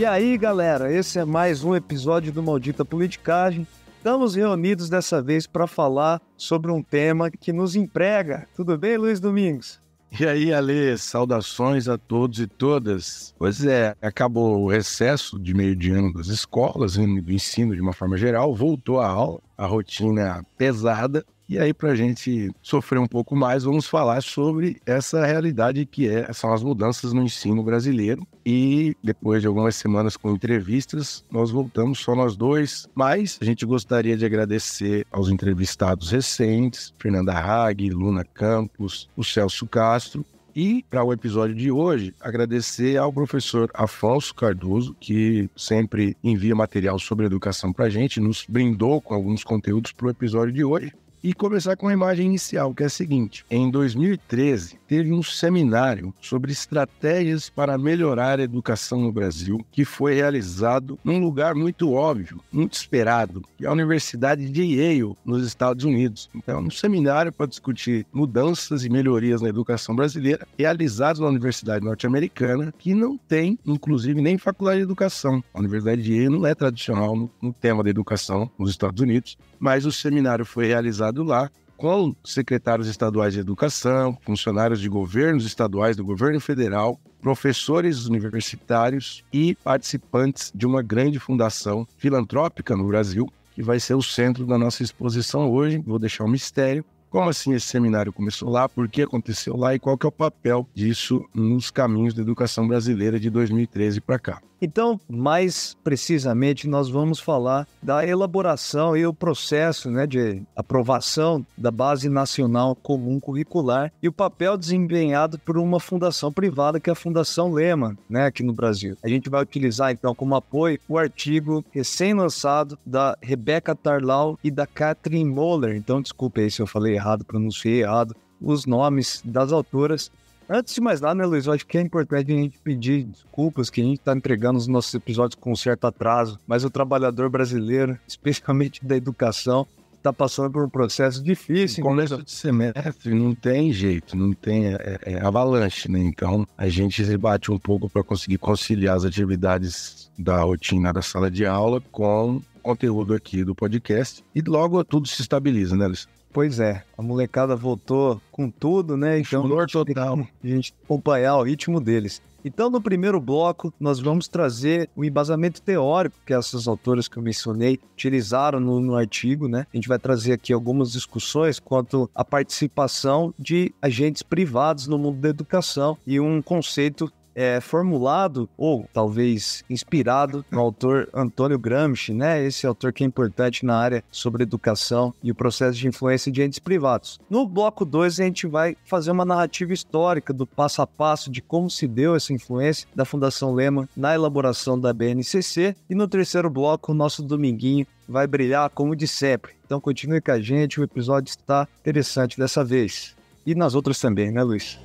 E aí, galera, esse é mais um episódio do Maldita Politicagem. Estamos reunidos dessa vez para falar sobre um tema que nos emprega. Tudo bem, Luiz Domingos? E aí, Ale, saudações a todos e todas. Pois é, acabou o recesso de meio de ano das escolas, né, do ensino de uma forma geral, voltou a aula, a rotina pesada, e aí, para a gente sofrer um pouco mais, vamos falar sobre essa realidade que é, são as mudanças no ensino brasileiro. E depois de algumas semanas com entrevistas, nós voltamos só nós dois. Mas a gente gostaria de agradecer aos entrevistados recentes, Fernanda Hag, Luna Campos, o Celso Castro, e para o episódio de hoje, agradecer ao professor Afonso Cardoso, que sempre envia material sobre educação para a gente, nos brindou com alguns conteúdos para o episódio de hoje e começar com a imagem inicial, que é a seguinte: em 2013, teve um seminário sobre estratégias para melhorar a educação no Brasil, que foi realizado num lugar muito óbvio, muito esperado, que é a Universidade de Yale, nos Estados Unidos. Então, é um seminário para discutir mudanças e melhorias na educação brasileira, realizado na Universidade Norte-Americana, que não tem, inclusive, nem faculdade de educação. A Universidade de Yale não é tradicional no, no tema da educação nos Estados Unidos, mas o seminário foi realizado lá com secretários estaduais de educação, funcionários de governos estaduais do governo federal, professores universitários e participantes de uma grande fundação filantrópica no Brasil, que vai ser o centro da nossa exposição hoje. Vou deixar um mistério. Como assim esse seminário começou lá? Por que aconteceu lá? E qual que é o papel disso nos caminhos da educação brasileira de 2013 para cá? Então, mais precisamente, nós vamos falar da elaboração e o processo né, de aprovação da Base Nacional Comum Curricular e o papel desempenhado por uma fundação privada, que é a Fundação Lema, né, aqui no Brasil. A gente vai utilizar, então, como apoio o artigo recém-lançado da Rebecca Tarlau e da Catherine Moller. Então, desculpe aí se eu falei errado, pronunciei errado os nomes das autoras, Antes de mais nada, né, Luiz, eu acho que é importante a gente pedir desculpas que a gente está entregando os nossos episódios com um certo atraso, mas o trabalhador brasileiro, especialmente da educação, está passando por um processo difícil. Com né? começo de semestre não tem jeito, não tem é, é, é avalanche, né? Então a gente se bate um pouco para conseguir conciliar as atividades da rotina da sala de aula com conteúdo aqui do podcast e logo tudo se estabiliza, né, Luiz? Pois é, a molecada voltou com tudo, né? Então, total. A gente acompanhar o ritmo deles. Então, no primeiro bloco, nós vamos trazer o embasamento teórico que essas autoras que eu mencionei utilizaram no, no, artigo, né? A gente vai trazer aqui algumas discussões quanto à participação de agentes privados no mundo da educação e um conceito é, formulado ou talvez inspirado no autor Antônio Gramsci, né? Esse autor que é importante na área sobre educação e o processo de influência de entes privados. No bloco 2 a gente vai fazer uma narrativa histórica do passo a passo de como se deu essa influência da Fundação Lema na elaboração da BNCC e no terceiro bloco o nosso dominguinho vai brilhar como de sempre. Então continue com a gente, o episódio está interessante dessa vez. E nas outras também, né, Luiz?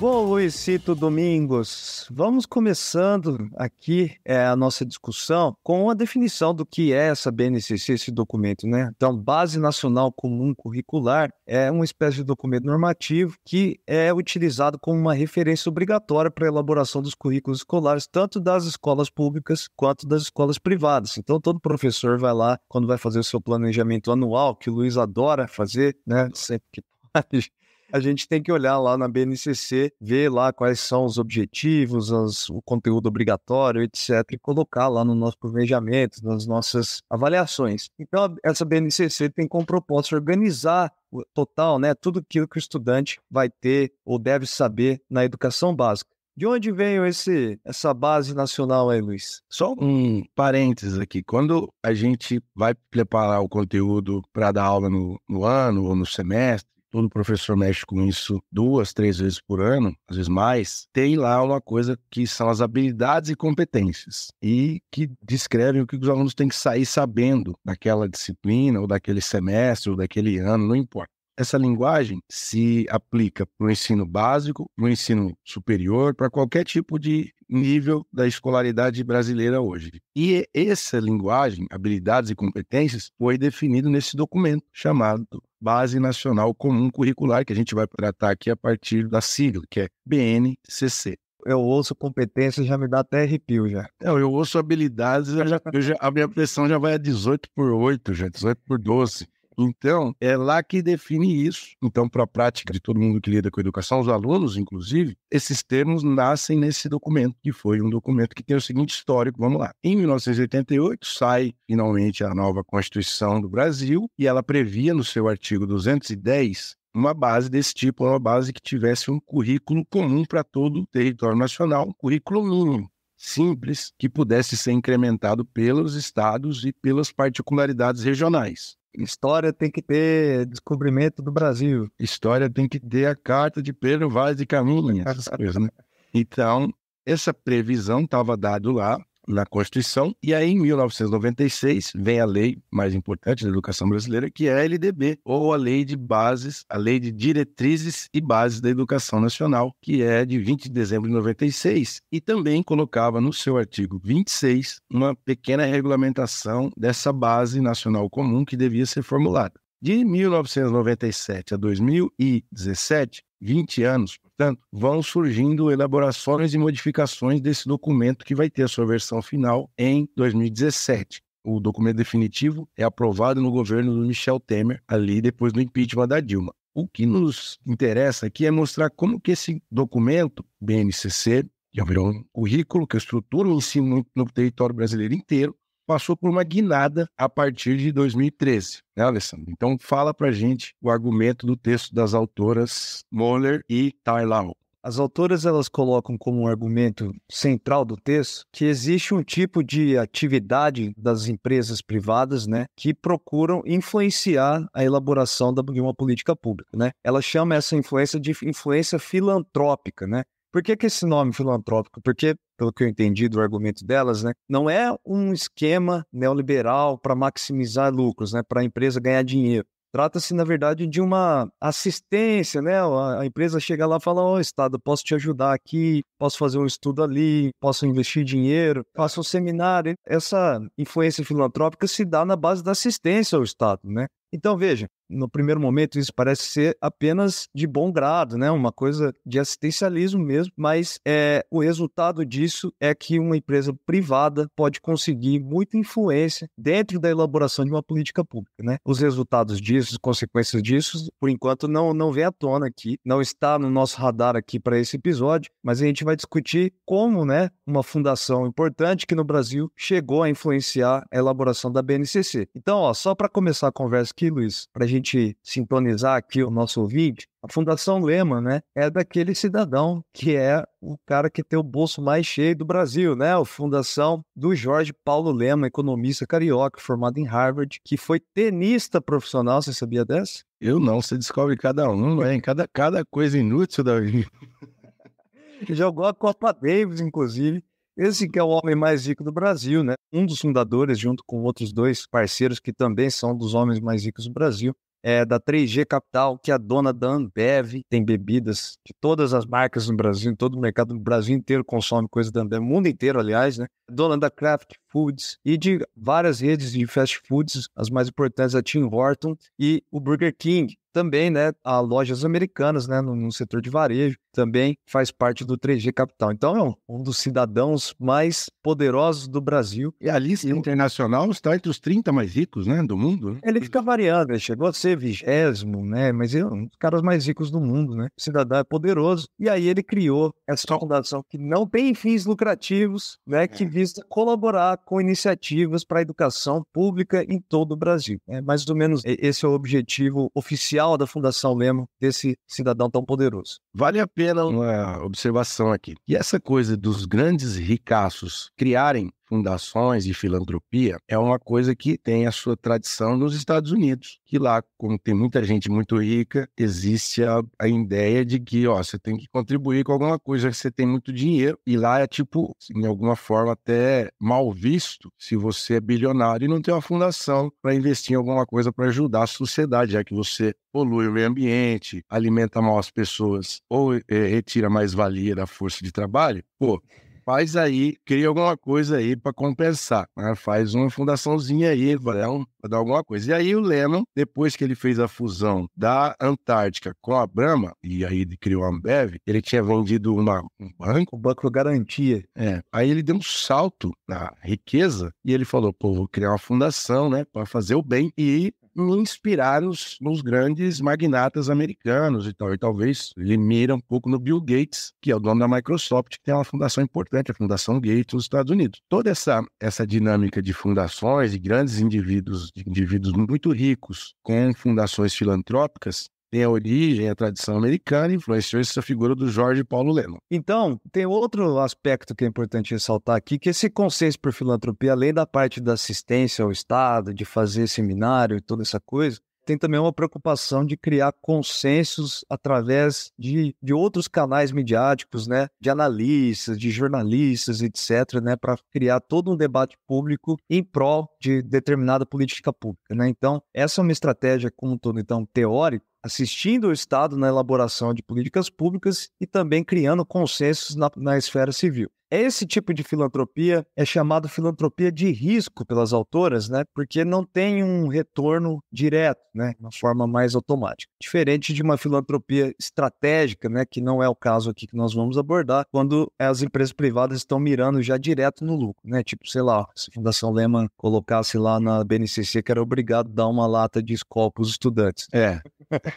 Bom, Luizito Domingos, vamos começando aqui é, a nossa discussão com a definição do que é essa BNCC, esse documento, né? Então, Base Nacional Comum Curricular é uma espécie de documento normativo que é utilizado como uma referência obrigatória para a elaboração dos currículos escolares, tanto das escolas públicas quanto das escolas privadas. Então, todo professor vai lá, quando vai fazer o seu planejamento anual, que o Luiz adora fazer, né? Sempre que pode a gente tem que olhar lá na BNCC, ver lá quais são os objetivos, as, o conteúdo obrigatório, etc., e colocar lá no nosso planejamento, nas nossas avaliações. Então, essa BNCC tem como propósito organizar o total, né, tudo aquilo que o estudante vai ter ou deve saber na educação básica. De onde veio esse, essa base nacional aí, Luiz? Só um parênteses aqui. Quando a gente vai preparar o conteúdo para dar aula no, no ano ou no semestre, todo professor mexe com isso duas, três vezes por ano, às vezes mais, tem lá uma coisa que são as habilidades e competências, e que descrevem o que os alunos têm que sair sabendo daquela disciplina, ou daquele semestre, ou daquele ano, não importa essa linguagem se aplica no ensino básico, no ensino superior, para qualquer tipo de nível da escolaridade brasileira hoje. E essa linguagem, habilidades e competências, foi definido nesse documento chamado Base Nacional Comum Curricular, que a gente vai tratar aqui a partir da sigla, que é BNCC eu ouço competências já me dá até arrepio já. Não, eu ouço habilidades, eu já, eu já, a minha pressão já vai a 18 por 8, já 18 por 12. Então, é lá que define isso. Então, para a prática de todo mundo que lida com educação, os alunos, inclusive, esses termos nascem nesse documento, que foi um documento que tem o seguinte histórico, vamos lá. Em 1988, sai finalmente a nova Constituição do Brasil e ela previa no seu artigo 210 uma base desse tipo, uma base que tivesse um currículo comum para todo o território nacional, um currículo mínimo simples que pudesse ser incrementado pelos estados e pelas particularidades regionais. História tem que ter descobrimento do Brasil. História tem que ter a carta de Pedro Vaz de Caminha, né? Então, essa previsão estava dada lá, na Constituição. E aí, em 1996, vem a lei mais importante da educação brasileira, que é a LDB, ou a Lei de Bases, a Lei de Diretrizes e Bases da Educação Nacional, que é de 20 de dezembro de 96, e também colocava no seu artigo 26 uma pequena regulamentação dessa base nacional comum que devia ser formulada. De 1997 a 2017, 20 anos, Portanto, vão surgindo elaborações e modificações desse documento que vai ter a sua versão final em 2017. O documento definitivo é aprovado no governo do Michel Temer, ali depois do impeachment da Dilma. O que nos interessa aqui é mostrar como que esse documento, BNCC, que virou é um currículo que estrutura o ensino no território brasileiro inteiro, passou por uma guinada a partir de 2013, né, Alessandro? Então fala para gente o argumento do texto das autoras Moller e Tailau. As autoras elas colocam como um argumento central do texto que existe um tipo de atividade das empresas privadas, né, que procuram influenciar a elaboração de uma política pública, né? Ela chama essa influência de influência filantrópica, né? Por que, que esse nome filantrópico? Porque, pelo que eu entendi do argumento delas, né, não é um esquema neoliberal para maximizar lucros, né, para a empresa ganhar dinheiro. Trata-se, na verdade, de uma assistência, né? A empresa chega lá e fala: Ó, oh, Estado, posso te ajudar aqui, posso fazer um estudo ali, posso investir dinheiro, faço um seminário. Essa influência filantrópica se dá na base da assistência ao Estado, né? Então, veja, no primeiro momento, isso parece ser apenas de bom grado, né? uma coisa de assistencialismo mesmo, mas é, o resultado disso é que uma empresa privada pode conseguir muita influência dentro da elaboração de uma política pública. Né? Os resultados disso, as consequências disso, por enquanto, não, não vem à tona aqui, não está no nosso radar aqui para esse episódio, mas a gente vai discutir como né, uma fundação importante que no Brasil chegou a influenciar a elaboração da BNCC. Então, ó, só para começar a conversa aqui, Luiz, para a gente gente sintonizar aqui o nosso ouvinte, a Fundação Lema, né, é daquele cidadão que é o cara que tem o bolso mais cheio do Brasil, né? A fundação do Jorge Paulo Lema, economista carioca, formado em Harvard, que foi tenista profissional, você sabia dessa? Eu não, você descobre cada um, né Cada, cada coisa inútil, Davi. Jogou a Copa Davis, inclusive. Esse que é o homem mais rico do Brasil, né? Um dos fundadores, junto com outros dois parceiros que também são dos homens mais ricos do Brasil é, da 3G Capital, que é dona da Ambev, tem bebidas de todas as marcas no Brasil, em todo o mercado no Brasil inteiro consome coisa da Ambev, mundo inteiro, aliás, né? Dona da Kraft Foods e de várias redes de fast foods, as mais importantes a Tim Horton e o Burger King, também, né, a lojas americanas, né, no, no, setor de varejo, também faz parte do 3G Capital. Então é um, dos cidadãos mais poderosos do Brasil. E a lista e, internacional está entre os 30 mais ricos, né, do mundo. Né? Ele fica variando, ele chegou a ser vigésimo, né, mas é um dos caras mais ricos do mundo, né. O cidadão é poderoso e aí ele criou essa fundação que não tem fins lucrativos, né, é. que visa colaborar com iniciativas para a educação pública em todo o Brasil. É mais ou menos esse é o objetivo oficial da fundação mesmo desse cidadão tão poderoso. Vale a pena é? uma observação aqui. E essa coisa dos grandes ricaços criarem fundações e filantropia é uma coisa que tem a sua tradição nos Estados Unidos, que lá, como tem muita gente muito rica, existe a, a ideia de que, ó, você tem que contribuir com alguma coisa, você tem muito dinheiro, e lá é tipo, em alguma forma, até mal visto se você é bilionário e não tem uma fundação para investir em alguma coisa para ajudar a sociedade, já que você polui o meio ambiente, alimenta mal as pessoas ou é, retira mais valia da força de trabalho, pô, faz aí, cria alguma coisa aí para compensar. Né? Faz uma fundaçãozinha aí, para dar, dar alguma coisa. E aí o Lennon, depois que ele fez a fusão da Antártica com a Brahma, e aí ele criou a Ambev, ele tinha vendido uma, um banco. O banco garantia. É. Aí ele deu um salto na riqueza e ele falou: pô, vou criar uma fundação, né, para fazer o bem. E me inspirar nos, nos grandes magnatas americanos e tal. E talvez ele mira um pouco no Bill Gates, que é o dono da Microsoft, que tem uma fundação importante, a Fundação Gates nos Estados Unidos. Toda essa, essa dinâmica de fundações e grandes indivíduos, de indivíduos muito ricos com fundações filantrópicas, tem a origem, a tradição americana, influenciou essa figura do Jorge Paulo Lennon. Então, tem outro aspecto que é importante ressaltar aqui, que esse consenso por filantropia, além da parte da assistência ao Estado, de fazer seminário e toda essa coisa, tem também uma preocupação de criar consensos através de, de outros canais midiáticos, né? De analistas, de jornalistas, etc., né? Para criar todo um debate público em prol de determinada política pública, né? Então, essa é uma estratégia, como um todo, então, teórica, assistindo o Estado na elaboração de políticas públicas e também criando consensos na, na esfera civil. Esse tipo de filantropia é chamado filantropia de risco pelas autoras, né? Porque não tem um retorno direto, né? Uma forma mais automática. Diferente de uma filantropia estratégica, né? Que não é o caso aqui que nós vamos abordar, quando as empresas privadas estão mirando já direto no lucro, né? Tipo, sei lá, se a Fundação Lehman colocasse lá na BNCC que era obrigado a dar uma lata de escola para os estudantes. É.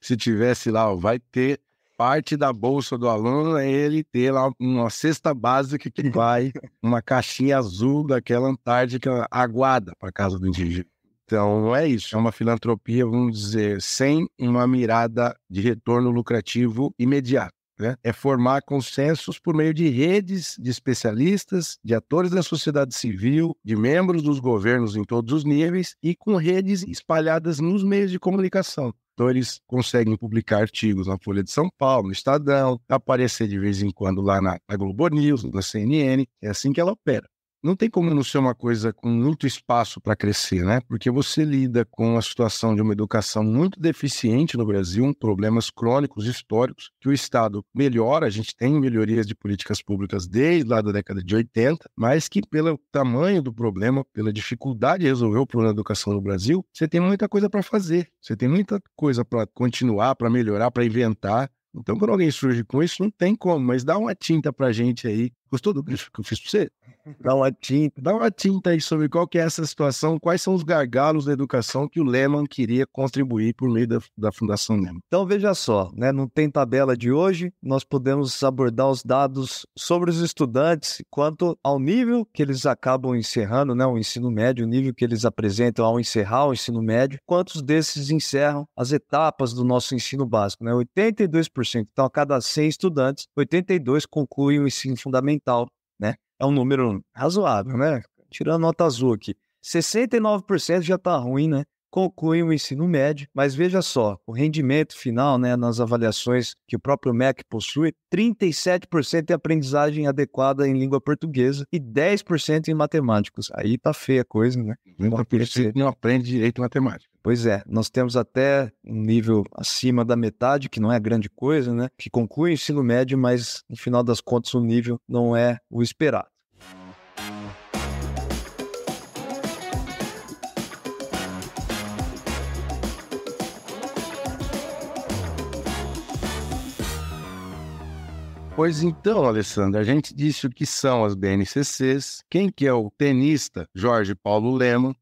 Se tivesse lá, ó, vai ter parte da bolsa do aluno é ele ter lá uma cesta básica que vai uma caixinha azul daquela Antártica aguada para casa do indígena. Então, é isso. É uma filantropia, vamos dizer, sem uma mirada de retorno lucrativo imediato né? é formar consensos por meio de redes de especialistas, de atores da sociedade civil, de membros dos governos em todos os níveis e com redes espalhadas nos meios de comunicação. Então, eles conseguem publicar artigos na Folha de São Paulo, no Estadão, aparecer de vez em quando lá na, na Globo News, na CNN. É assim que ela opera não tem como não ser uma coisa com muito espaço para crescer, né? Porque você lida com a situação de uma educação muito deficiente no Brasil, problemas crônicos históricos que o Estado melhora, a gente tem melhorias de políticas públicas desde lá da década de 80, mas que pelo tamanho do problema, pela dificuldade de resolver o problema da educação no Brasil, você tem muita coisa para fazer, você tem muita coisa para continuar, para melhorar, para inventar. Então, quando alguém surge com isso, não tem como, mas dá uma tinta para gente aí Gostou do gráfico que eu fiz para você? Dá uma tinta, dá uma tinta aí sobre qual que é essa situação, quais são os gargalos da educação que o Lehman queria contribuir por meio da, da Fundação Lehman. Então veja só, né, não tem tabela de hoje, nós podemos abordar os dados sobre os estudantes quanto ao nível que eles acabam encerrando, né, o ensino médio, o nível que eles apresentam ao encerrar o ensino médio, quantos desses encerram as etapas do nosso ensino básico, né? 82%. Então a cada 100 estudantes, 82 concluem o ensino fundamental né? É um número razoável, né? Tirando a nota azul aqui. 69% já está ruim, né? Conclui o ensino médio, mas veja só, o rendimento final, né, nas avaliações que o próprio MEC possui, 37% em aprendizagem adequada em língua portuguesa e 10% em matemáticos. Aí tá feia a coisa, né? Não, tá não aprende direito matemática. Pois é, nós temos até um nível acima da metade, que não é grande coisa, né? Que conclui o ensino médio, mas no final das contas o nível não é o esperado. Pois então, Alessandro, a gente disse o que são as BNCCs, quem que é o tenista Jorge Paulo Lema,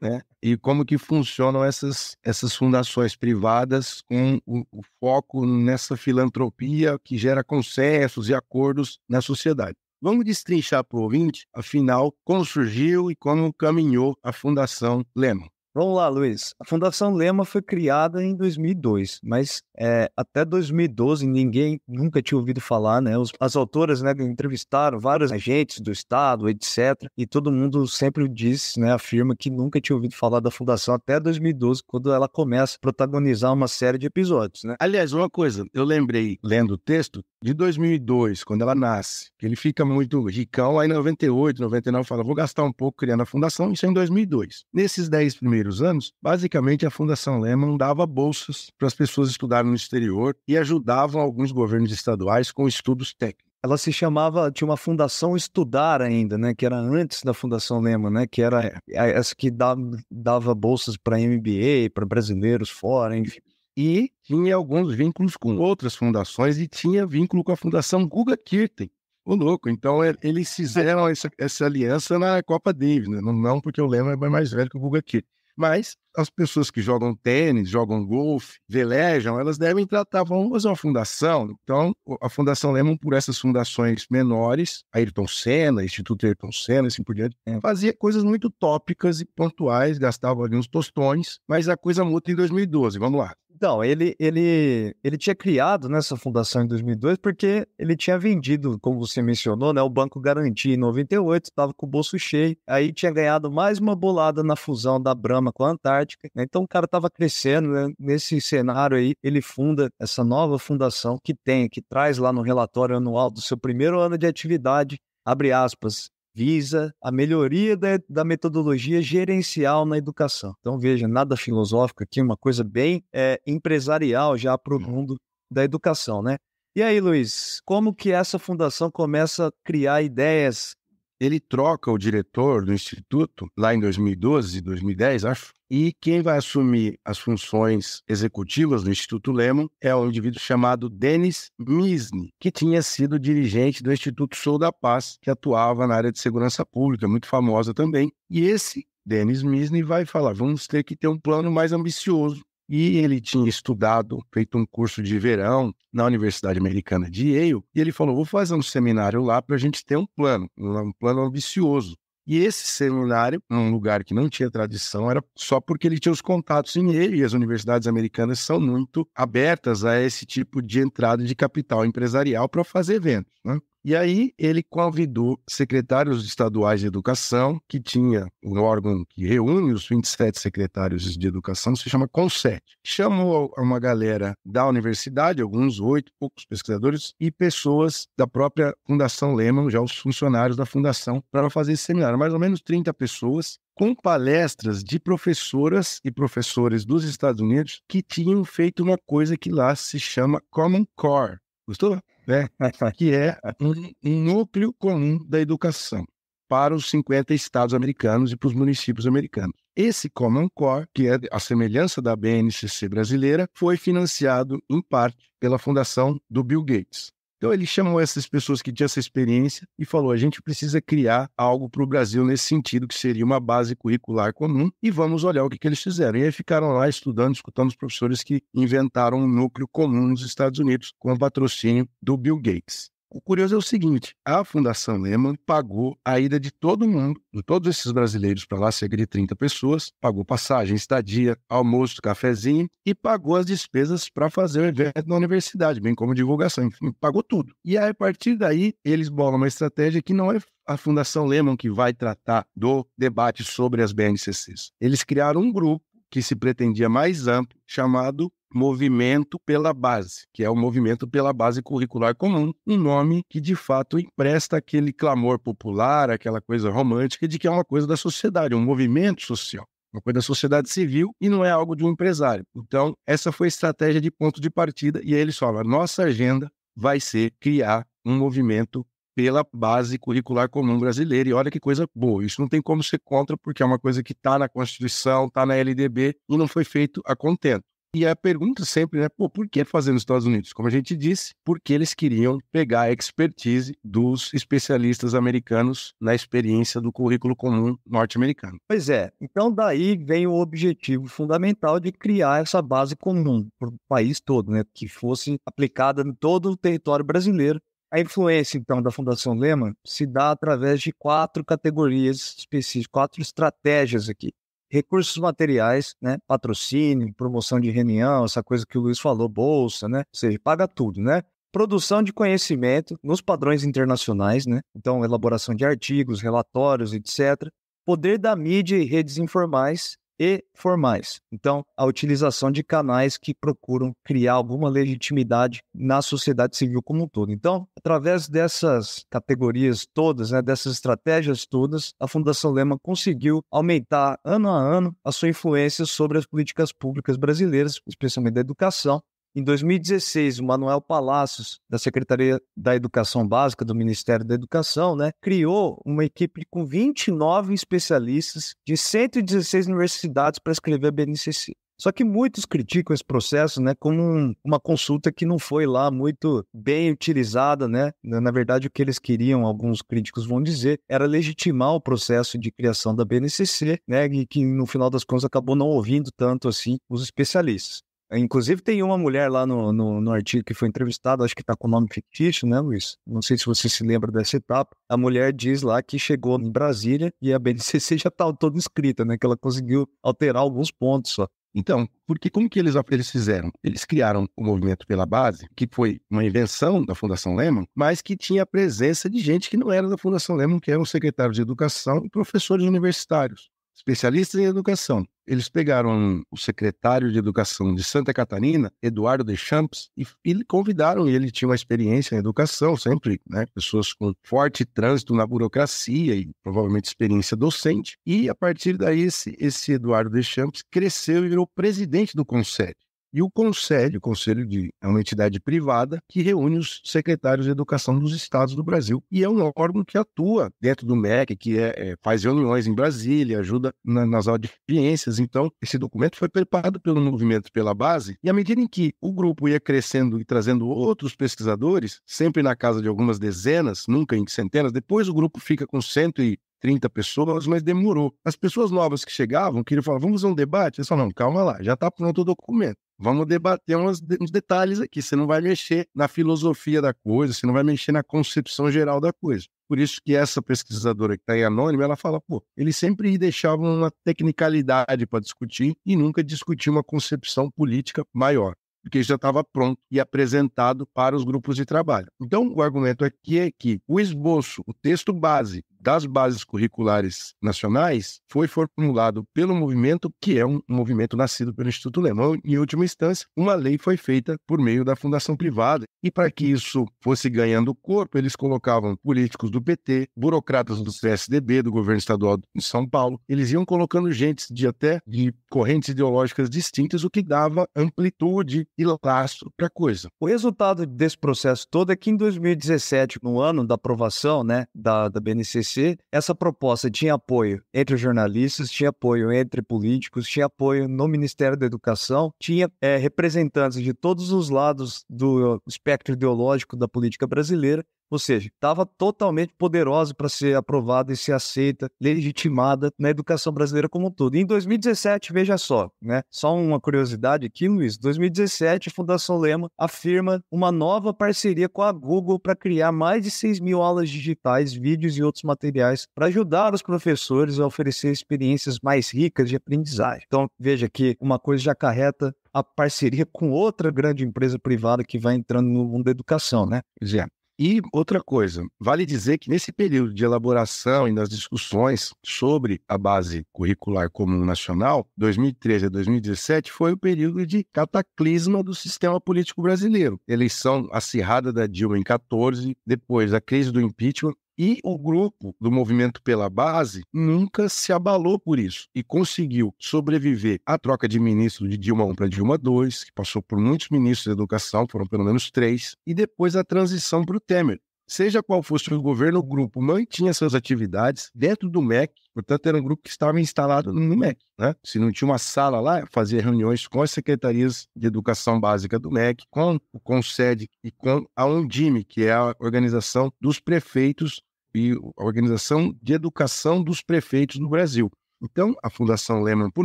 né? E como que funcionam essas, essas fundações privadas com o, o foco nessa filantropia que gera consensos e acordos na sociedade. Vamos destrinchar para o ouvinte, afinal, como surgiu e como caminhou a Fundação Lemon. Vamos lá, Luiz. A Fundação Lema foi criada em 2002, mas é, até 2012 ninguém nunca tinha ouvido falar, né? Os, as autoras né, entrevistaram vários agentes do Estado, etc. E todo mundo sempre diz, né, afirma que nunca tinha ouvido falar da Fundação até 2012, quando ela começa a protagonizar uma série de episódios, né? Aliás, uma coisa, eu lembrei, lendo o texto, de 2002, quando ela nasce, que ele fica muito ricão, aí em 98, 99 fala, vou gastar um pouco criando a Fundação, isso é em 2002. Nesses 10 primeiros primeiros anos, basicamente a Fundação Lehman dava bolsas para as pessoas estudarem no exterior e ajudavam alguns governos estaduais com estudos técnicos ela se chamava, tinha uma fundação Estudar ainda, né? Que era antes da Fundação Lema, né? Que era essa que dava, dava bolsas para MBA, para brasileiros fora, enfim. E tinha alguns vínculos com outras fundações e tinha vínculo com a Fundação Guga Kirten. O louco. Então, é, eles fizeram essa, essa aliança na Copa Davis, né? Não porque o Lema é mais velho que o Guga Kirten. Mas as pessoas que jogam tênis, jogam golfe, velejam, elas devem tratar, vamos fazer uma fundação. Então, a Fundação Lehman, por essas fundações menores, Ayrton Senna, Instituto Ayrton Senna, assim por diante, é, fazia coisas muito tópicas e pontuais, gastava ali uns tostões, mas a coisa muda em 2012, vamos lá. Então, ele, ele, ele tinha criado nessa né, fundação em 2002 porque ele tinha vendido, como você mencionou, né, o Banco Garantia em 98, estava com o bolso cheio, aí tinha ganhado mais uma bolada na fusão da Brahma com a Antártica, prática. Né? Então o cara estava crescendo, né? nesse cenário aí, ele funda essa nova fundação que tem, que traz lá no relatório anual do seu primeiro ano de atividade, abre aspas, visa a melhoria da, da, metodologia gerencial na educação. Então, veja, nada filosófico aqui, uma coisa bem é, empresarial já para o mundo da educação, né? E aí, Luiz, como que essa fundação começa a criar ideias? Ele troca o diretor do instituto lá em 2012, 2010, acho, e quem vai assumir as funções executivas do Instituto Lemon é um indivíduo chamado Denis Misne, que tinha sido dirigente do Instituto Sou da Paz, que atuava na área de segurança pública, muito famosa também. E esse Denis Misne vai falar: vamos ter que ter um plano mais ambicioso. E ele tinha estudado, feito um curso de verão na Universidade Americana de Yale, e ele falou: vou fazer um seminário lá para a gente ter um plano, um plano ambicioso. E esse seminário, num lugar que não tinha tradição, era só porque ele tinha os contatos em ele, e as universidades americanas são muito abertas a esse tipo de entrada de capital empresarial para fazer eventos. Né? E aí ele convidou secretários estaduais de educação, que tinha um órgão que reúne os 27 secretários de educação, se chama CONSET. Chamou uma galera da universidade, alguns oito, poucos pesquisadores, e pessoas da própria Fundação Lehman, já os funcionários da fundação, para fazer esse seminário. Mais ou menos 30 pessoas, com palestras de professoras e professores dos Estados Unidos que tinham feito uma coisa que lá se chama Common Core. Gostou? né? que é um, um núcleo comum da educação para os 50 estados americanos e para os municípios americanos. Esse Common Core, que é a semelhança da BNCC brasileira, foi financiado em parte pela fundação do Bill Gates. Então ele chamou essas pessoas que tinham essa experiência e falou: a gente precisa criar algo para o Brasil nesse sentido, que seria uma base curricular comum, e vamos olhar o que, que eles fizeram. E aí ficaram lá estudando, escutando os professores que inventaram um núcleo comum nos Estados Unidos, com o patrocínio do Bill Gates. O curioso é o seguinte: a Fundação Lehman pagou a ida de todo mundo, de todos esses brasileiros para lá, cerca de 30 pessoas, pagou passagem, estadia, almoço, cafezinho e pagou as despesas para fazer o evento na universidade, bem como divulgação, enfim, pagou tudo. E aí, a partir daí, eles bolam uma estratégia que não é a Fundação Lehman que vai tratar do debate sobre as BNCCs. Eles criaram um grupo que se pretendia mais amplo, chamado movimento pela base, que é o movimento pela base curricular comum, um nome que de fato empresta aquele clamor popular, aquela coisa romântica de que é uma coisa da sociedade, um movimento social uma coisa da sociedade civil e não é algo de um empresário. Então, essa foi a estratégia de ponto de partida e aí eles falam: nossa agenda vai ser criar um movimento pela base curricular comum brasileira. E olha que coisa boa, isso não tem como ser contra, porque é uma coisa que está na Constituição, está na LDB e não foi feito a contento. E a pergunta sempre, né? Pô, por que fazer nos Estados Unidos? Como a gente disse, porque eles queriam pegar a expertise dos especialistas americanos na experiência do currículo comum norte-americano. Pois é. Então, daí vem o objetivo fundamental de criar essa base comum para o país todo, né? Que fosse aplicada em todo o território brasileiro. A influência, então, da Fundação Lema se dá através de quatro categorias específicas, quatro estratégias aqui recursos materiais, né? Patrocínio, promoção de reunião, essa coisa que o Luiz falou, bolsa, né? Ou seja, paga tudo, né? Produção de conhecimento nos padrões internacionais, né? Então, elaboração de artigos, relatórios, etc. Poder da mídia e redes informais, e formais. Então, a utilização de canais que procuram criar alguma legitimidade na sociedade civil como um todo. Então, através dessas categorias todas, né, dessas estratégias todas, a Fundação Lema conseguiu aumentar ano a ano a sua influência sobre as políticas públicas brasileiras, especialmente da educação, em 2016, o Manuel Palacios, da Secretaria da Educação Básica do Ministério da Educação, né, criou uma equipe com 29 especialistas de 116 universidades para escrever a BNCC. Só que muitos criticam esse processo, né, como um, uma consulta que não foi lá muito bem utilizada, né? Na verdade, o que eles queriam, alguns críticos vão dizer, era legitimar o processo de criação da BNCC, né, e que no final das contas acabou não ouvindo tanto assim os especialistas. Inclusive, tem uma mulher lá no, no, no artigo que foi entrevistada, acho que está com o nome fictício, né, Luiz? Não sei se você se lembra dessa etapa. A mulher diz lá que chegou em Brasília e a BNCC já estava toda escrita, né? Que ela conseguiu alterar alguns pontos só. Então, porque como que eles, eles fizeram? Eles criaram o movimento pela base, que foi uma invenção da Fundação Lehman, mas que tinha a presença de gente que não era da Fundação Lehman, que eram secretários de educação e professores universitários especialistas em educação. Eles pegaram o secretário de educação de Santa Catarina, Eduardo Deschamps, e, e convidaram ele. tinha uma experiência em educação, sempre, né? Pessoas com forte trânsito na burocracia e provavelmente experiência docente. E a partir daí, esse, esse Eduardo Deschamps cresceu e virou presidente do Conselho. E o Conselho, o Conselho de, é uma entidade privada que reúne os secretários de educação dos estados do Brasil. E é um órgão que atua dentro do MEC, que é, é, faz reuniões em Brasília, ajuda na, nas audiências. Então, esse documento foi preparado pelo movimento pela base. E à medida em que o grupo ia crescendo e trazendo outros pesquisadores, sempre na casa de algumas dezenas, nunca em centenas, depois o grupo fica com cento e 30 pessoas, mas demorou. As pessoas novas que chegavam queriam falar, vamos fazer um debate? Eles falaram, não, calma lá, já está pronto o documento. Vamos debater uns, uns detalhes aqui. Você não vai mexer na filosofia da coisa, você não vai mexer na concepção geral da coisa. Por isso que essa pesquisadora que está em anônima, ela fala, pô, eles sempre deixavam uma tecnicalidade para discutir e nunca discutia uma concepção política maior, porque já estava pronto e apresentado para os grupos de trabalho. Então, o argumento aqui é que o esboço, o texto base das bases curriculares nacionais foi formulado pelo movimento, que é um movimento nascido pelo Instituto Lemão. Em última instância, uma lei foi feita por meio da fundação privada. E para que isso fosse ganhando corpo, eles colocavam políticos do PT, burocratas do PSDB, do governo estadual de São Paulo. Eles iam colocando gente de até de correntes ideológicas distintas, o que dava amplitude e lastro para a coisa. O resultado desse processo todo é que em 2017, no ano da aprovação né, da, da BNCC, essa proposta tinha apoio entre jornalistas, tinha apoio entre políticos, tinha apoio no Ministério da Educação, tinha é, representantes de todos os lados do espectro ideológico da política brasileira, ou seja, estava totalmente poderosa para ser aprovada e ser aceita, legitimada na educação brasileira como um todo. E em 2017, veja só, né? Só uma curiosidade aqui, Luiz. 2017, a Fundação Lema afirma uma nova parceria com a Google para criar mais de 6 mil aulas digitais, vídeos e outros materiais para ajudar os professores a oferecer experiências mais ricas de aprendizagem. Então, veja que uma coisa já carreta a parceria com outra grande empresa privada que vai entrando no mundo da educação, né? Quer dizer, e outra coisa, vale dizer que nesse período de elaboração e nas discussões sobre a base curricular comum nacional, 2013 a 2017 foi o período de cataclisma do sistema político brasileiro. Eleição acirrada da Dilma em 14, depois a crise do impeachment e o grupo do Movimento pela Base nunca se abalou por isso e conseguiu sobreviver à troca de ministro de Dilma 1 para Dilma 2, que passou por muitos ministros da educação, foram pelo menos três, e depois a transição para o Temer. Seja qual fosse o governo, o grupo mantinha suas atividades dentro do MEC, portanto, era um grupo que estava instalado no MEC. Né? Se não tinha uma sala lá, fazia reuniões com as secretarias de educação básica do MEC, com o CONSED e com a UNDIME, que é a organização dos prefeitos e a Organização de Educação dos Prefeitos no Brasil. Então, a Fundação Lehman, por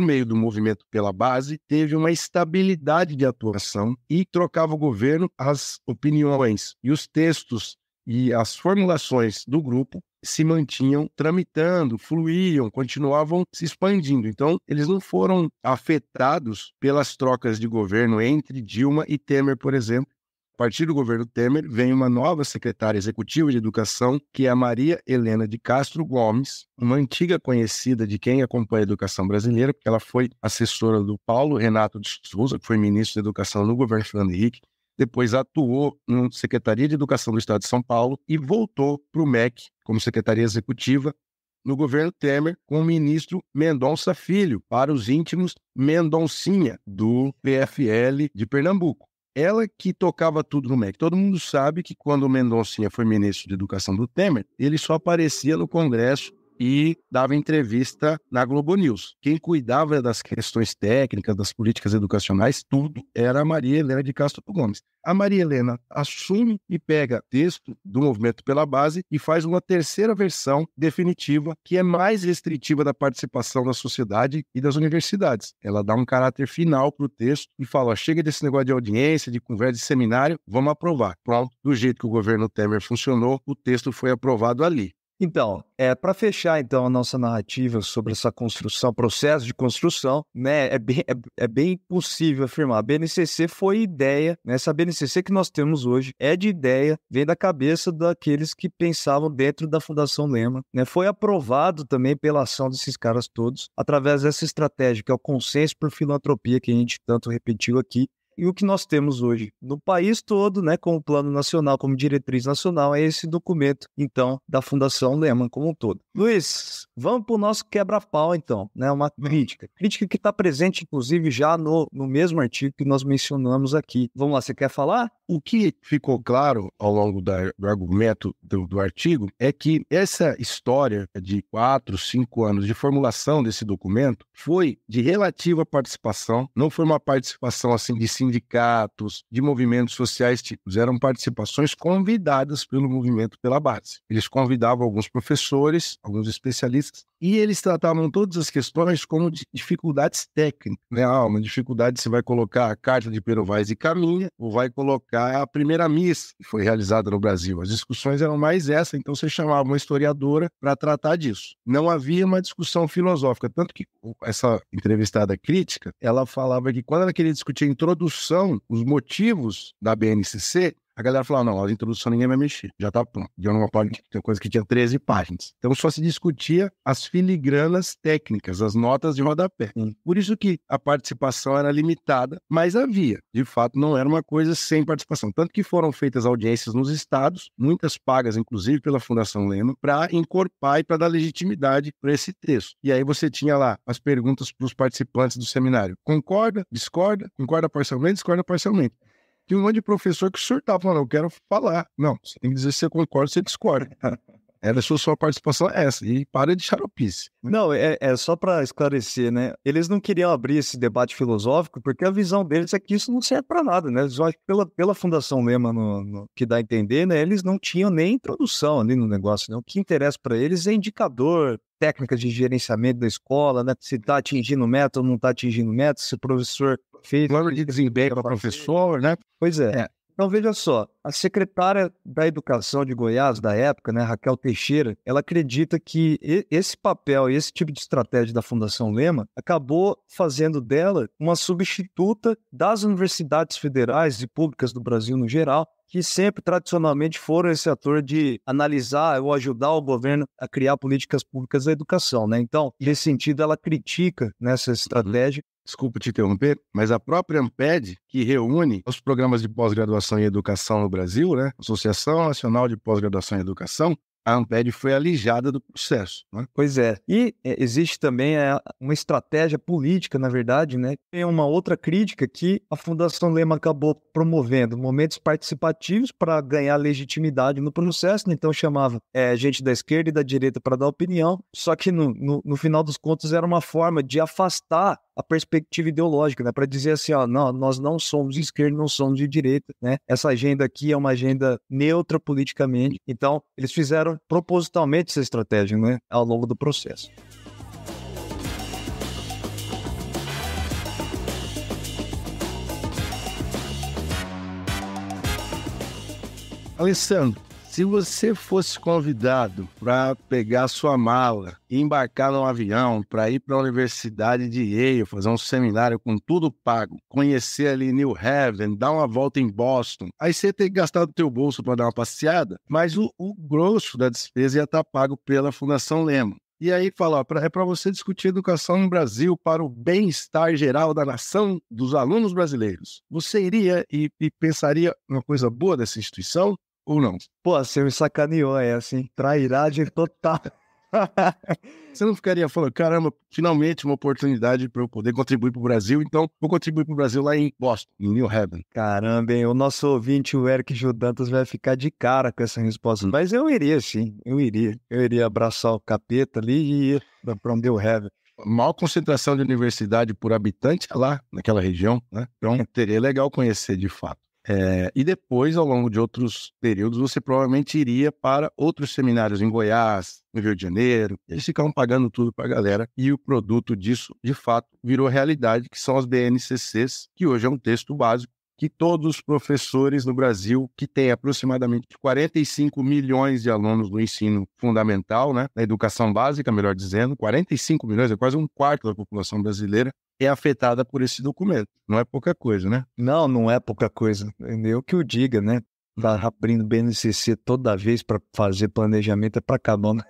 meio do movimento pela base, teve uma estabilidade de atuação e trocava o governo as opiniões e os textos e as formulações do grupo se mantinham tramitando, fluíam, continuavam se expandindo. Então, eles não foram afetados pelas trocas de governo entre Dilma e Temer, por exemplo, a partir do governo Temer, vem uma nova secretária executiva de educação, que é a Maria Helena de Castro Gomes, uma antiga conhecida de quem acompanha a educação brasileira, porque ela foi assessora do Paulo Renato de Souza, que foi ministro da Educação no governo Fernando Henrique, depois atuou na Secretaria de Educação do Estado de São Paulo e voltou para o MEC como secretaria executiva no governo Temer com o ministro Mendonça Filho, para os íntimos Mendoncinha, do PFL de Pernambuco ela que tocava tudo no MEC. Todo mundo sabe que quando o Mendoncinha foi ministro de Educação do Temer, ele só aparecia no Congresso e dava entrevista na Globo News. Quem cuidava das questões técnicas, das políticas educacionais, tudo era a Maria Helena de Castro Gomes. A Maria Helena assume e pega texto do movimento pela base e faz uma terceira versão definitiva, que é mais restritiva da participação da sociedade e das universidades. Ela dá um caráter final para o texto e fala: chega desse negócio de audiência, de conversa, de seminário, vamos aprovar. Pronto, do jeito que o governo Temer funcionou, o texto foi aprovado ali. Então, é, eh, para fechar então a nossa narrativa sobre essa construção, processo de construção, né, é bem, é, é bem possível afirmar. A BNCC foi ideia, né, essa BNCC que nós temos hoje é de ideia, vem da cabeça daqueles que pensavam dentro da Fundação Lema. Né, foi aprovado também pela ação desses caras todos, através dessa estratégia que é o consenso por filantropia que a gente tanto repetiu aqui, e o que nós temos hoje no país todo, né, com o Plano Nacional como diretriz nacional, é esse documento, então, da Fundação Lehman como um todo. Luiz, vamos para o nosso quebra-pau, então, né, uma crítica. Crítica que está presente, inclusive, já no, no mesmo artigo que nós mencionamos aqui. Vamos lá, você quer falar? O que ficou claro ao longo da, do argumento do, do artigo é que essa história de quatro, cinco anos de formulação desse documento foi de relativa participação, não foi uma participação assim de sindicatos, de movimentos sociais típicos. Eram participações convidadas pelo movimento pela base. Eles convidavam alguns professores, alguns especialistas, e eles tratavam todas as questões como dificuldades técnicas. Né? Ah, uma dificuldade se vai colocar a carta de Perovais e Caminha ou vai colocar a primeira missa que foi realizada no Brasil. As discussões eram mais essa, então você chamava uma historiadora para tratar disso. Não havia uma discussão filosófica, tanto que essa entrevistada crítica, ela falava que quando ela queria discutir a introdução são os motivos da BNCC a galera falava, não, a introdução ninguém vai mexer, já tá pronto. Deu eu numa parte tem coisa que tinha 13 páginas. Então só se discutia as filigranas técnicas, as notas de rodapé. Sim. Por isso que a participação era limitada, mas havia. De fato, não era uma coisa sem participação. Tanto que foram feitas audiências nos estados, muitas pagas, inclusive pela Fundação Lema, para encorpar e para dar legitimidade para esse texto. E aí você tinha lá as perguntas para os participantes do seminário. Concorda? Discorda? Concorda parcialmente? Discorda parcialmente tinha um monte de professor que surtava, falando, eu quero falar. Não, você tem que dizer se você concorda ou se discorda. Era a sua, sua participação é essa, e para de charopice. Né? Não, é, é só para esclarecer, né? Eles não queriam abrir esse debate filosófico porque a visão deles é que isso não serve para nada, né? Só pela, pela Fundação Lema, no, no, que dá a entender, né? Eles não tinham nem introdução ali no negócio, né? O que interessa para eles é indicador, técnicas de gerenciamento da escola, né? Se está atingindo meta ou não está atingindo meta, se o professor feito. Plano de desempenho para professor, né? Pois é. é. Então, veja só, a secretária da Educação de Goiás da época, né, Raquel Teixeira, ela acredita que esse papel e esse tipo de estratégia da Fundação Lema acabou fazendo dela uma substituta das universidades federais e públicas do Brasil no geral, que sempre tradicionalmente foram esse ator de analisar ou ajudar o governo a criar políticas públicas da educação, né? Então, nesse sentido, ela critica nessa né, uhum. estratégia desculpa te interromper, mas a própria AMPED, que reúne os programas de pós-graduação em educação no Brasil, né? Associação Nacional de Pós-Graduação em Educação, a Amped foi alijada do processo. Né? Pois é. E é, existe também é, uma estratégia política, na verdade, né? Tem uma outra crítica que a Fundação Lema acabou promovendo momentos participativos para ganhar legitimidade no processo, então chamava é, gente da esquerda e da direita para dar opinião, só que no, no, no final dos contos era uma forma de afastar a perspectiva ideológica, né? Para dizer assim, ó, não, nós não somos de esquerda, não somos de direita, né? Essa agenda aqui é uma agenda neutra politicamente. Então, eles fizeram propositalmente essa estratégia né, ao longo do processo. Alessandro, se você fosse convidado para pegar sua mala e embarcar num avião para ir para a Universidade de Yale, fazer um seminário com tudo pago, conhecer ali New Haven, dar uma volta em Boston, aí você tem que gastar do teu bolso para dar uma passeada, mas o, o, grosso da despesa ia estar tá pago pela Fundação Lema. E aí fala, ó, é para você discutir educação no Brasil para o bem-estar geral da nação, dos alunos brasileiros. Você iria e, e pensaria uma coisa boa dessa instituição? Ou não? Pô, você me sacaneou, é assim, trairagem total. Você não ficaria falando, caramba, finalmente uma oportunidade para eu poder contribuir para o Brasil, então vou contribuir para o Brasil lá em Boston, em New Haven. Caramba, hein? o nosso ouvinte, o Eric Judantas, vai ficar de cara com essa resposta. Mas eu iria, sim, eu iria. Eu iria abraçar o capeta ali e ir para New Haven. A maior concentração de universidade por habitante é lá, naquela região, né? Então, teria legal conhecer de fato. É, e depois, ao longo de outros períodos, você provavelmente iria para outros seminários em Goiás, no Rio de Janeiro. Eles ficavam pagando tudo para a galera. E o produto disso, de fato, virou realidade, que são as BNCCs, que hoje é um texto básico que todos os professores no Brasil, que tem aproximadamente 45 milhões de alunos no ensino fundamental, né, na educação básica, melhor dizendo, 45 milhões, é quase um quarto da população brasileira, é afetada por esse documento. Não é pouca coisa, né? Não, não é pouca coisa. É eu que o diga, né? Tá abrindo BNCC toda vez para fazer planejamento é para acabar. Né?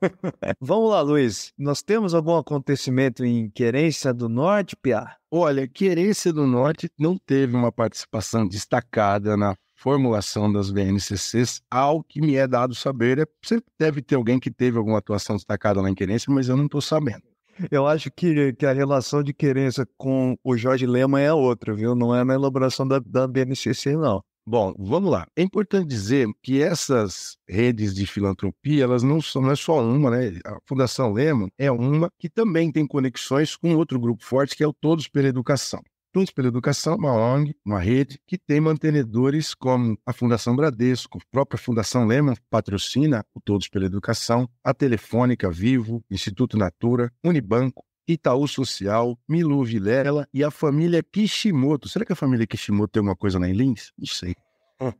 Vamos lá, Luiz. Nós temos algum acontecimento em Querência do Norte, Pia? Olha, Querência do Norte não teve uma participação destacada na formulação das BNCCs, ao que me é dado saber. É, sempre deve ter alguém que teve alguma atuação destacada lá em Querência, mas eu não estou sabendo. Eu acho que, que a relação de querência com o Jorge Lema é outra, viu? Não é na elaboração da, da BNCC, não. Bom, vamos lá. É importante dizer que essas redes de filantropia, elas não são não é só uma, né? A Fundação Lema é uma que também tem conexões com outro grupo forte que é o Todos pela Educação. Juntos pela Educação, uma ONG, uma rede, que tem mantenedores como a Fundação Bradesco, a própria Fundação Lema patrocina o Todos pela Educação, a Telefônica Vivo, Instituto Natura, Unibanco, Itaú Social, Milu Vilela e a família Kishimoto. Será que a família Kishimoto tem alguma coisa na Inlins? Não sei.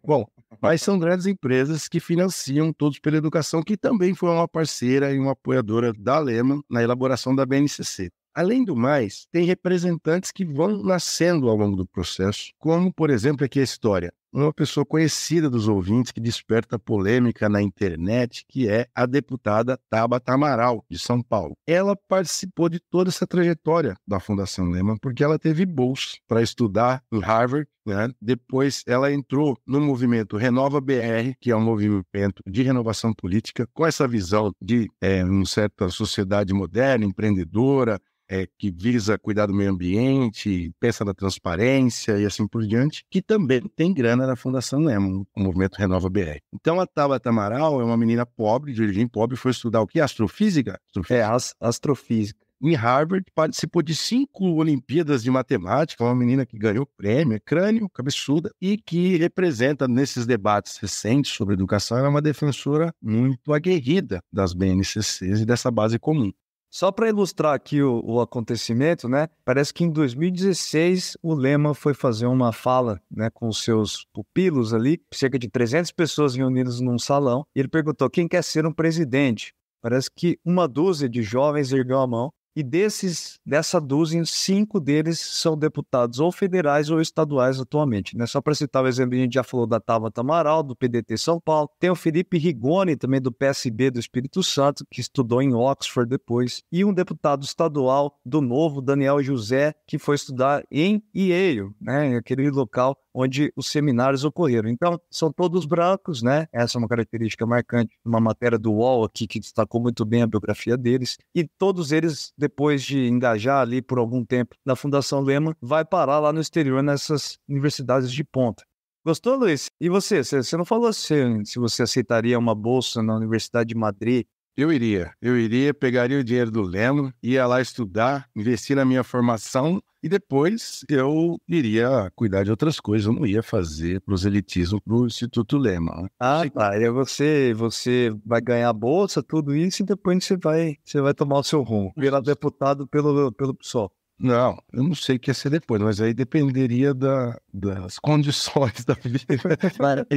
Bom, mas são grandes empresas que financiam Todos pela Educação, que também foi uma parceira e uma apoiadora da Lehman na elaboração da BNCC. Além do mais, tem representantes que vão nascendo ao longo do processo, como, por exemplo, aqui a história uma pessoa conhecida dos ouvintes que desperta polêmica na internet, que é a deputada Tabata Amaral, de São Paulo. Ela participou de toda essa trajetória da Fundação Lehman, porque ela teve bolsa para estudar em Harvard, né? Depois ela entrou no movimento Renova BR, que é um movimento de renovação política, com essa visão de é, uma certa sociedade moderna, empreendedora, é, que visa cuidar do meio ambiente, pensa na transparência e assim por diante, que também tem grana era a Fundação Lemon, o movimento Renova BR. Então a Tabata Amaral é uma menina pobre, de origem pobre, foi estudar o que? Astrofísica? astrofísica. É, as, astrofísica. Em Harvard, participou de cinco Olimpíadas de Matemática, uma menina que ganhou prêmio, é crânio, cabeçuda, e que representa, nesses debates recentes sobre educação, ela é uma defensora muito aguerrida das BNCCs e dessa base comum. Só para ilustrar aqui o, o, acontecimento, né? Parece que em 2016 o Lema foi fazer uma fala, né, com os seus pupilos ali, cerca de 300 pessoas reunidas num salão, e ele perguntou quem quer ser um presidente. Parece que uma dúzia de jovens ergueu a mão e desses, dessa dúzia, cinco deles são deputados ou federais ou estaduais atualmente. Né? Só para citar o um exemplo, a gente já falou da Tabata Amaral, do PDT São Paulo. Tem o Felipe Rigoni, também do PSB do Espírito Santo, que estudou em Oxford depois. E um deputado estadual do Novo, Daniel José, que foi estudar em Yale, né? aquele local onde os seminários ocorreram. Então, são todos brancos, né? Essa é uma característica marcante uma matéria do UOL aqui que destacou muito bem a biografia deles. E todos eles, depois de engajar ali por algum tempo na Fundação Lema, vai parar lá no exterior nessas universidades de ponta. Gostou, Luiz? E você? Você não falou se você aceitaria uma bolsa na Universidade de Madrid eu iria. Eu iria, pegaria o dinheiro do Leno, ia lá estudar, investir na minha formação e depois eu iria cuidar de outras coisas. Eu não ia fazer proselitismo pro Instituto Lema. Ah, tá. E você, você vai ganhar bolsa, tudo isso, e depois você vai, você vai tomar o seu rumo. Virar deputado pelo, pelo PSOL. Não, eu não sei o que ia ser depois, mas aí dependeria da, das condições da vida. Claro.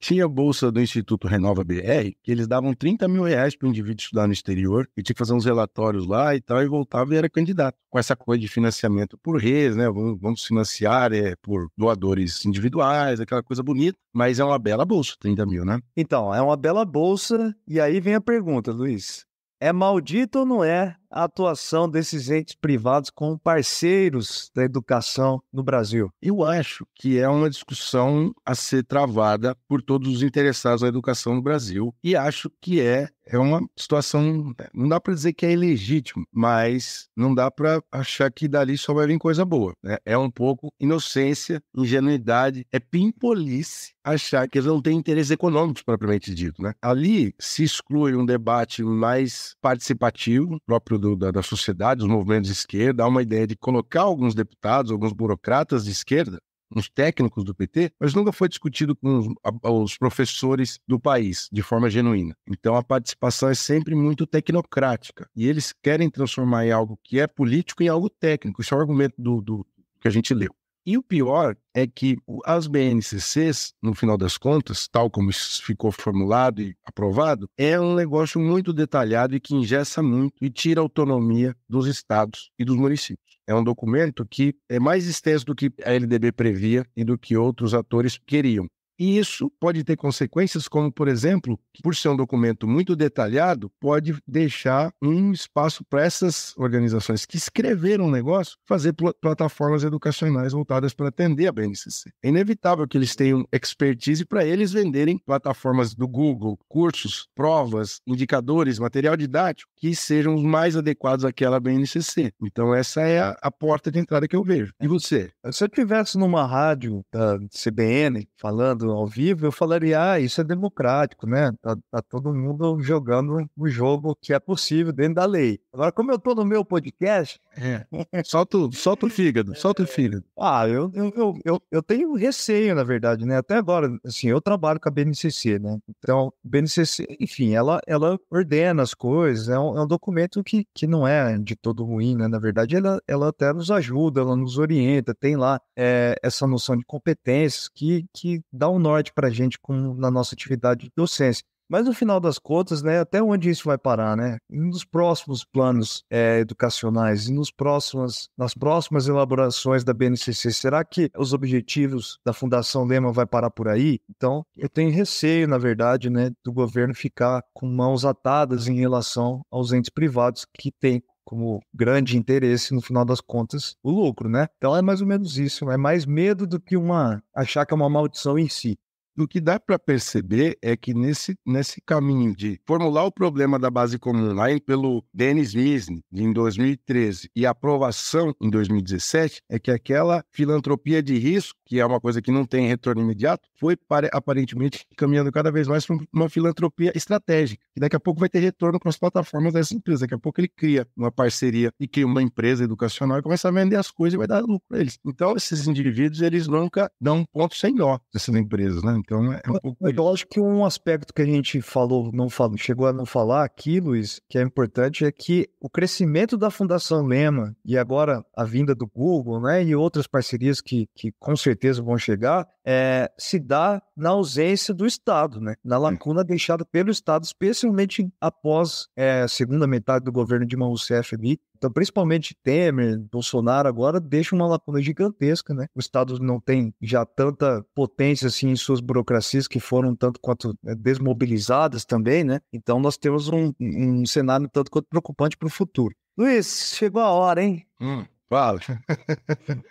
Tinha a bolsa do Instituto Renova BR, que eles davam 30 mil reais para o indivíduo estudar no exterior, e tinha que fazer uns relatórios lá e tal, e voltava e era candidato. Com essa coisa de financiamento por redes, né? Vamos, vamos financiar é, por doadores individuais, aquela coisa bonita, mas é uma bela bolsa, 30 mil, né? Então, é uma bela bolsa, e aí vem a pergunta, Luiz. É maldito ou não é a atuação desses entes privados como parceiros da educação no Brasil? Eu acho que é uma discussão a ser travada por todos os interessados na educação no Brasil e acho que é é uma situação, não dá para dizer que é ilegítimo, mas não dá para achar que dali só vai vir coisa boa. Né? É um pouco inocência, ingenuidade, é pimpolice achar que eles não têm interesses econômicos propriamente dito. Né? Ali se exclui um debate mais participativo, o próprio do, da, da, sociedade, dos movimentos de esquerda, há uma ideia de colocar alguns deputados, alguns burocratas de esquerda, uns técnicos do PT, mas nunca foi discutido com os, a, os professores do país de forma genuína. Então a participação é sempre muito tecnocrática e eles querem transformar em algo que é político em algo técnico. Isso é o argumento do, do que a gente leu. E o pior é que as BNCCs, no final das contas, tal como ficou formulado e aprovado, é um negócio muito detalhado e que ingessa muito e tira a autonomia dos estados e dos municípios. É um documento que é mais extenso do que a LDB previa e do que outros atores queriam. E isso pode ter consequências, como, por exemplo, por ser um documento muito detalhado, pode deixar um espaço para essas organizações que escreveram o um negócio fazer pl plataformas educacionais voltadas para atender a BNCC. É inevitável que eles tenham expertise para eles venderem plataformas do Google, cursos, provas, indicadores, material didático que sejam os mais adequados àquela BNCC. Então, essa é a, a porta de entrada que eu vejo. E você? Se eu estivesse numa rádio da CBN falando ao vivo, eu falaria, ah, isso é democrático, né? Tá, tá todo mundo jogando o um jogo que é possível dentro da lei. Agora, como eu tô no meu podcast... É. solta, solta o fígado, solta o fígado. Ah, eu, eu, eu, eu, eu tenho receio, na verdade, né? Até agora, assim, eu trabalho com a BNCC, né? Então, BNCC, enfim, ela, ela ordena as coisas, é um, é um documento que, que não é de todo ruim, né? Na verdade, ela, ela até nos ajuda, ela nos orienta, tem lá é, essa noção de competências que, que dá um um norte para a gente com, na nossa atividade de docência. Mas no final das contas, né, até onde isso vai parar, né? Nos próximos planos é, educacionais e nos próximos, nas próximas elaborações da BNCC, será que os objetivos da Fundação Lema vai parar por aí? Então, eu tenho receio, na verdade, né, do governo ficar com mãos atadas em relação aos entes privados que têm como grande interesse, no final das contas, o lucro, né? Então é mais ou menos isso. É mais medo do que uma achar que é uma maldição em si. O que dá para perceber é que nesse, nesse caminho de formular o problema da base comum lá pelo Dennis Wiesner, em 2013 e aprovação em 2017, é que aquela filantropia de risco, que é uma coisa que não tem retorno imediato, foi para, aparentemente caminhando cada vez mais para uma filantropia estratégica. que daqui a pouco vai ter retorno com as plataformas dessa empresa. Daqui a pouco ele cria uma parceria e cria uma empresa educacional e começa a vender as coisas e vai dar lucro para eles. Então, esses indivíduos, eles nunca dão um ponto sem nó dessas empresas, né? Então é um pouco. Eu acho que um aspecto que a gente falou, não falou, chegou a não falar aqui, Luiz, que é importante, é que o crescimento da Fundação Lema e agora a vinda do Google, né, e outras parcerias que, que com certeza vão chegar, é, se dá na ausência do Estado, né, na lacuna deixada pelo Estado, especialmente após é, a segunda metade do governo de Dilma Rousseff ali, então, principalmente Temer, Bolsonaro agora deixa uma lacuna gigantesca, né? O Estado não tem já tanta potência assim em suas burocracias que foram tanto quanto eh, desmobilizadas também, né? Então nós temos um, um cenário tanto quanto preocupante para o futuro. Luiz, chegou a hora, hein? Hum. Fala.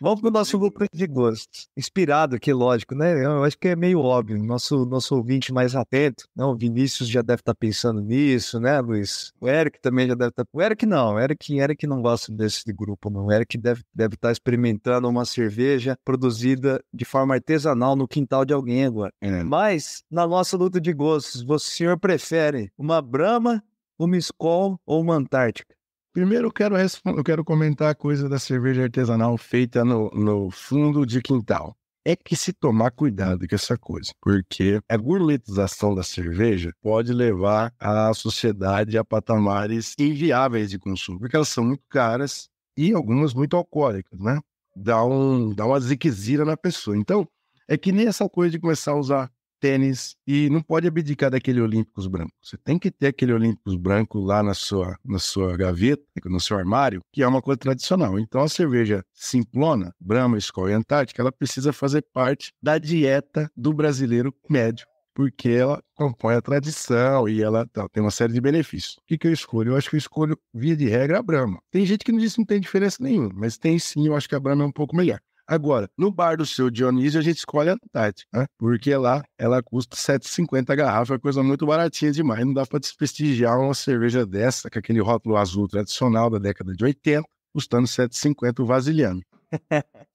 Vamos para o nosso grupo de gostos. Inspirado aqui, lógico, né? Eu acho que é meio óbvio. Nosso, nosso ouvinte mais atento, né? o Vinícius já deve estar tá pensando nisso, né, Luiz? O Eric também já deve estar. Tá o Eric não, o Eric, Eric não gosta desse grupo, não. O Eric deve, deve estar tá experimentando uma cerveja produzida de forma artesanal no quintal de alguém agora. É. Mas, na nossa luta de gostos, o senhor prefere uma Brahma, uma Skol ou uma Antártica? Primeiro, eu quero, eu quero comentar a coisa da cerveja artesanal feita no, no fundo de quintal é que se tomar cuidado com essa coisa, porque a gourmetização da cerveja pode levar a sociedade a patamares inviáveis de consumo, porque elas são muito caras e algumas muito alcoólicas, né? Dá, um, dá uma ziquezira na pessoa. Então, é que nem essa coisa de começar a usar tênis e não pode abdicar daquele Olímpicos branco. Você tem que ter aquele Olímpicos branco lá na sua, na sua gaveta, no seu armário, que é uma coisa tradicional. Então a cerveja simplona, Brahma, Skol e Antártica, ela precisa fazer parte da dieta do brasileiro médio. Porque ela compõe a tradição e ela tem uma série de benefícios. O que, que eu escolho? Eu acho que eu escolho, via de regra, a Brahma. Tem gente que não diz que não tem diferença nenhuma, mas tem sim, eu acho que a Brahma é um pouco melhor. Agora, no bar do seu Dionísio, a gente escolhe a Antártica, né? Porque lá ela custa 7,50 a garrafa, é coisa muito baratinha demais. Não dá para desprestigiar uma cerveja dessa, com aquele rótulo azul tradicional da década de 80, custando 7,50 o vasilhame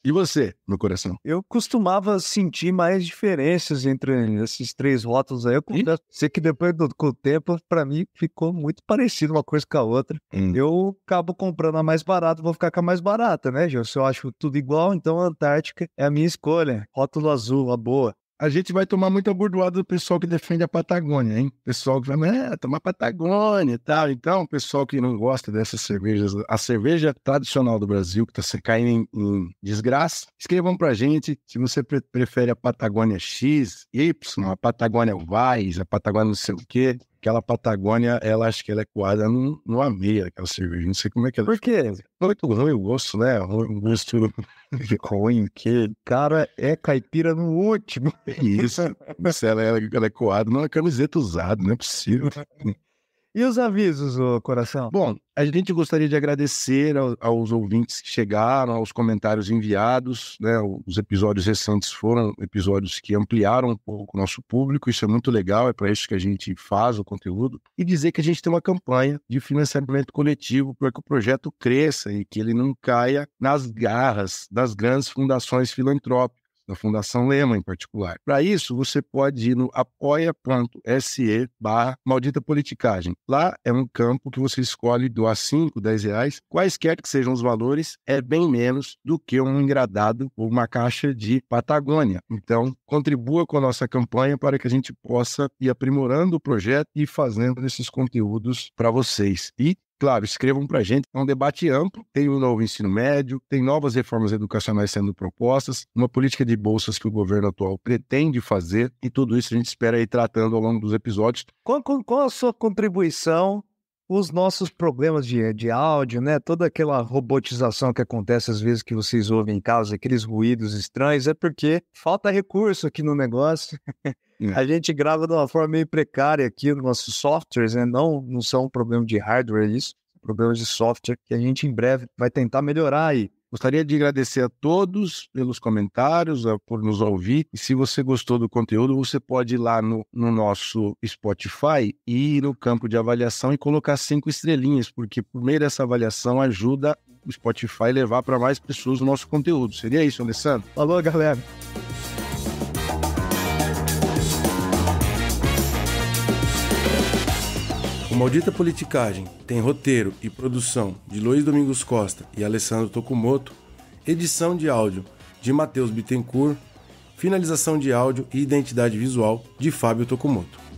e você, no coração? Eu costumava sentir mais diferenças entre esses três rótulos aí. Eu confesso que depois do com o tempo, para mim, ficou muito parecido uma coisa com a outra. Hum. Eu acabo comprando a mais barata, vou ficar com a mais barata, né, Gil? Se eu acho tudo igual, então a Antártica é a minha escolha. Rótulo azul, a boa a gente vai tomar muita gordoada do pessoal que defende a Patagônia, hein? Pessoal que vai, é, tomar Patagônia e tal. Então, pessoal que não gosta dessas cervejas, a cerveja tradicional do Brasil, que está caindo em, em desgraça, escrevam pra gente se você pre prefere a Patagônia X, Y, a Patagônia Vaz, a Patagônia não sei o quê aquela Patagônia, ela acho que ela é coada não no aquela cerveja. Não sei como é que ela. Por quê? Muito ruim o gosto, né? Um gosto ruim, que cara é caipira no último. Isso. Isso ela, ela, é, ela é coada numa é camiseta usada, não é possível. E os avisos, o coração? Bom, a gente gostaria de agradecer ao, aos ouvintes que chegaram, aos comentários enviados. Né? Os episódios recentes foram episódios que ampliaram um pouco o nosso público. Isso é muito legal, é para isso que a gente faz o conteúdo. E dizer que a gente tem uma campanha de financiamento coletivo para que o projeto cresça e que ele não caia nas garras das grandes fundações filantrópicas da Fundação Lema em particular. Para isso, você pode ir no apoia.se barra maldita politicagem. Lá é um campo que você escolhe doar 5, 10 reais, quaisquer que sejam os valores, é bem menos do que um engradado ou uma caixa de Patagônia. Então, contribua com a nossa campanha para que a gente possa ir aprimorando o projeto e fazendo esses conteúdos para vocês. E Claro, escrevam para a gente. É um debate amplo. Tem o um novo ensino médio, tem novas reformas educacionais sendo propostas, uma política de bolsas que o governo atual pretende fazer e tudo isso a gente espera ir tratando ao longo dos episódios. Qual, qual, qual a sua contribuição os nossos problemas de, de áudio, né? Toda aquela robotização que acontece às vezes que vocês ouvem em casa, aqueles ruídos estranhos, é porque falta recurso aqui no negócio. É. A gente grava de uma forma meio precária aqui nos nossos softwares, né? Não, não são um problema de hardware é isso, problemas de software que a gente em breve vai tentar melhorar aí. Gostaria de agradecer a todos pelos comentários, por nos ouvir. E se você gostou do conteúdo, você pode ir lá no, no nosso Spotify e ir no campo de avaliação e colocar cinco estrelinhas, porque por meio dessa avaliação ajuda o Spotify levar para mais pessoas o nosso conteúdo. Seria isso, Alessandro? Falou, galera! O Maldita Politicagem tem roteiro e produção de Luiz Domingos Costa e Alessandro Tokumoto, edição de áudio de Matheus Bittencourt, finalização de áudio e identidade visual de Fábio Tokumoto.